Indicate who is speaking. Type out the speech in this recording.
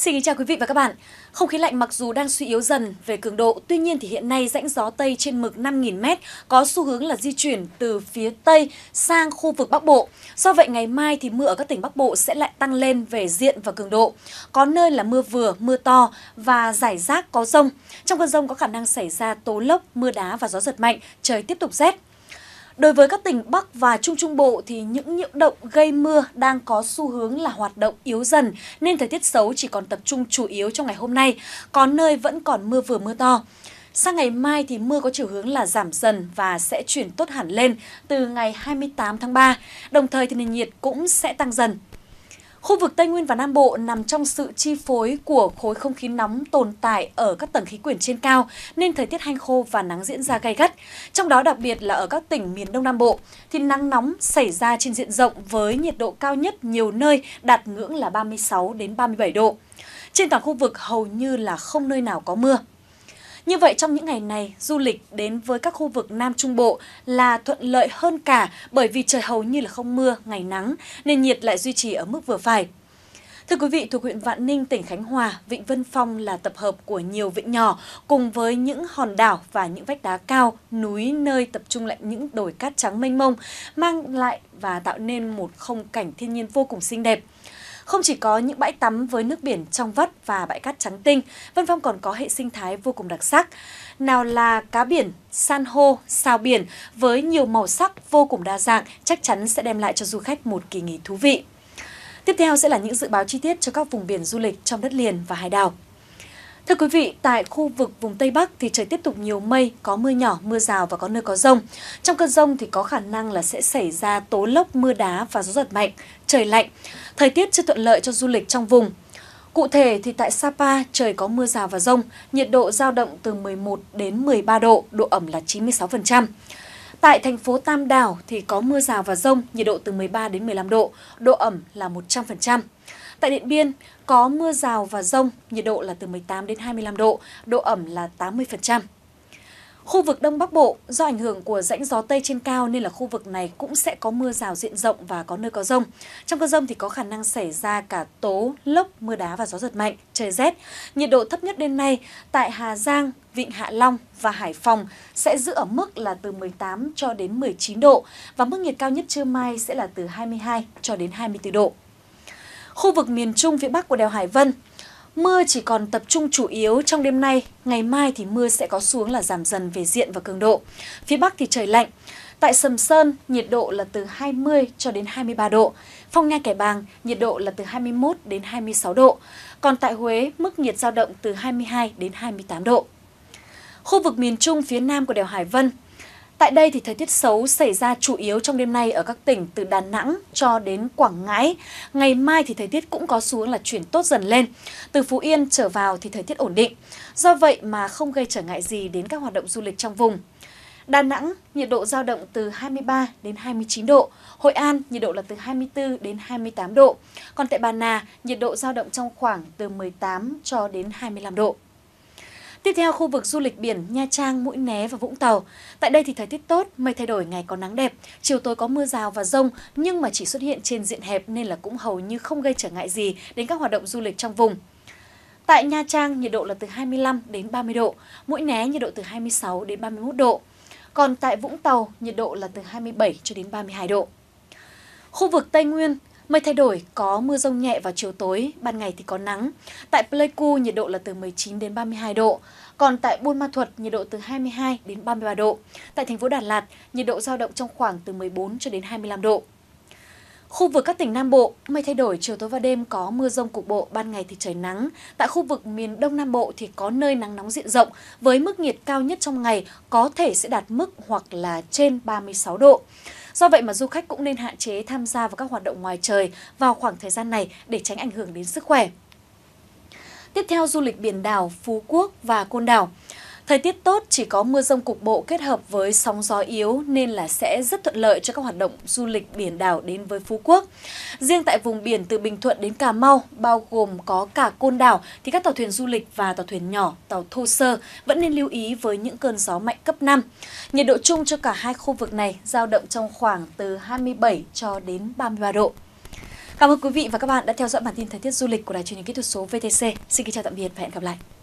Speaker 1: Xin kính chào quý vị và các bạn. Không khí lạnh mặc dù đang suy yếu dần về cường độ, tuy nhiên thì hiện nay rãnh gió Tây trên mực 5.000m có xu hướng là di chuyển từ phía Tây sang khu vực Bắc Bộ. Do vậy ngày mai thì mưa ở các tỉnh Bắc Bộ sẽ lại tăng lên về diện và cường độ. Có nơi là mưa vừa, mưa to và rải rác có rông. Trong cơn rông có khả năng xảy ra tố lốc, mưa đá và gió giật mạnh, trời tiếp tục rét. Đối với các tỉnh Bắc và Trung Trung Bộ thì những nhiễu động gây mưa đang có xu hướng là hoạt động yếu dần nên thời tiết xấu chỉ còn tập trung chủ yếu trong ngày hôm nay, có nơi vẫn còn mưa vừa mưa to. Sang ngày mai thì mưa có chiều hướng là giảm dần và sẽ chuyển tốt hẳn lên từ ngày 28 tháng 3. Đồng thời thì nền nhiệt cũng sẽ tăng dần. Khu vực Tây Nguyên và Nam Bộ nằm trong sự chi phối của khối không khí nóng tồn tại ở các tầng khí quyển trên cao, nên thời tiết hanh khô và nắng diễn ra gay gắt. Trong đó đặc biệt là ở các tỉnh miền Đông Nam Bộ, thì nắng nóng xảy ra trên diện rộng với nhiệt độ cao nhất nhiều nơi đạt ngưỡng là 36 đến 37 độ. Trên toàn khu vực hầu như là không nơi nào có mưa. Như vậy trong những ngày này, du lịch đến với các khu vực Nam Trung Bộ là thuận lợi hơn cả bởi vì trời hầu như là không mưa, ngày nắng, nên nhiệt lại duy trì ở mức vừa phải. Thưa quý vị, thuộc huyện Vạn Ninh, tỉnh Khánh Hòa, Vịnh Vân Phong là tập hợp của nhiều vịnh nhỏ cùng với những hòn đảo và những vách đá cao, núi nơi tập trung lại những đồi cát trắng mênh mông, mang lại và tạo nên một không cảnh thiên nhiên vô cùng xinh đẹp. Không chỉ có những bãi tắm với nước biển trong vắt và bãi cát trắng tinh, Vân Phong còn có hệ sinh thái vô cùng đặc sắc. Nào là cá biển, san hô, sao biển với nhiều màu sắc vô cùng đa dạng chắc chắn sẽ đem lại cho du khách một kỳ nghỉ thú vị. Tiếp theo sẽ là những dự báo chi tiết cho các vùng biển du lịch trong đất liền và hải đảo. Thưa quý vị, tại khu vực vùng Tây Bắc thì trời tiếp tục nhiều mây, có mưa nhỏ, mưa rào và có nơi có rông. Trong cơn rông thì có khả năng là sẽ xảy ra tố lốc, mưa đá và gió giật mạnh, trời lạnh. Thời tiết chưa thuận lợi cho du lịch trong vùng. Cụ thể thì tại Sapa trời có mưa rào và rông, nhiệt độ giao động từ 11 đến 13 độ, độ ẩm là 96%. Tại thành phố Tam Đảo thì có mưa rào và rông, nhiệt độ từ 13 đến 15 độ, độ ẩm là 100%. Tại Điện Biên, có mưa rào và rông, nhiệt độ là từ 18 đến 25 độ, độ ẩm là 80%. Khu vực Đông Bắc Bộ, do ảnh hưởng của rãnh gió Tây trên cao nên là khu vực này cũng sẽ có mưa rào diện rộng và có nơi có rông. Trong cơn rông thì có khả năng xảy ra cả tố, lốc, mưa đá và gió giật mạnh, trời rét. Nhiệt độ thấp nhất đêm nay tại Hà Giang, Vịnh Hạ Long và Hải Phòng sẽ giữ ở mức là từ 18 cho đến 19 độ và mức nhiệt cao nhất trưa mai sẽ là từ 22 cho đến 24 độ khu vực miền Trung phía Bắc của đèo Hải Vân. Mưa chỉ còn tập trung chủ yếu trong đêm nay, ngày mai thì mưa sẽ có xuống là giảm dần về diện và cường độ. Phía Bắc thì trời lạnh. Tại Sầm Sơn, nhiệt độ là từ 20 cho đến 23 độ. Phong Nha Kẻ Bàng, nhiệt độ là từ 21 đến 26 độ. Còn tại Huế, mức nhiệt dao động từ 22 đến 28 độ. Khu vực miền Trung phía Nam của đèo Hải Vân, Tại đây thì thời tiết xấu xảy ra chủ yếu trong đêm nay ở các tỉnh từ Đà Nẵng cho đến Quảng Ngãi. Ngày mai thì thời tiết cũng có xuống là chuyển tốt dần lên. Từ Phú Yên trở vào thì thời tiết ổn định. Do vậy mà không gây trở ngại gì đến các hoạt động du lịch trong vùng. Đà Nẵng nhiệt độ giao động từ 23 đến 29 độ, Hội An nhiệt độ là từ 24 đến 28 độ, còn tại Bà Nà nhiệt độ giao động trong khoảng từ 18 cho đến 25 độ. Tiếp theo khu vực du lịch biển Nha Trang, Mũi Né và Vũng Tàu. Tại đây thì thời tiết tốt, mây thay đổi ngày có nắng đẹp, chiều tối có mưa rào và rông nhưng mà chỉ xuất hiện trên diện hẹp nên là cũng hầu như không gây trở ngại gì đến các hoạt động du lịch trong vùng. Tại Nha Trang, nhiệt độ là từ 25 đến 30 độ, Mũi Né nhiệt độ từ 26 đến 31 độ. Còn tại Vũng Tàu, nhiệt độ là từ 27 cho đến 32 độ. Khu vực Tây Nguyên, Mây thay đổi, có mưa rông nhẹ vào chiều tối, ban ngày thì có nắng. Tại Pleiku nhiệt độ là từ 19 đến 32 độ, còn tại Buôn Ma Thuật nhiệt độ từ 22 đến 33 độ. Tại thành phố Đà Lạt, nhiệt độ giao động trong khoảng từ 14 cho đến 25 độ. Khu vực các tỉnh Nam Bộ, mây thay đổi, chiều tối và đêm có mưa rông cục bộ, ban ngày thì trời nắng. Tại khu vực miền Đông Nam Bộ thì có nơi nắng nóng diện rộng, với mức nhiệt cao nhất trong ngày có thể sẽ đạt mức hoặc là trên 36 độ. Do vậy mà du khách cũng nên hạn chế tham gia vào các hoạt động ngoài trời vào khoảng thời gian này để tránh ảnh hưởng đến sức khỏe. Tiếp theo du lịch biển đảo Phú Quốc và Côn Đảo. Thời tiết tốt chỉ có mưa rông cục bộ kết hợp với sóng gió yếu nên là sẽ rất thuận lợi cho các hoạt động du lịch biển đảo đến với Phú Quốc. Riêng tại vùng biển từ Bình Thuận đến Cà Mau, bao gồm có cả Côn Đảo, thì các tàu thuyền du lịch và tàu thuyền nhỏ, tàu thô sơ vẫn nên lưu ý với những cơn gió mạnh cấp 5. Nhiệt độ chung cho cả hai khu vực này dao động trong khoảng từ 27 cho đến 33 độ. Cảm ơn quý vị và các bạn đã theo dõi bản tin thời tiết du lịch của Đài truyền hình kỹ thuật số VTC. Xin kính chào tạm biệt và hẹn gặp lại.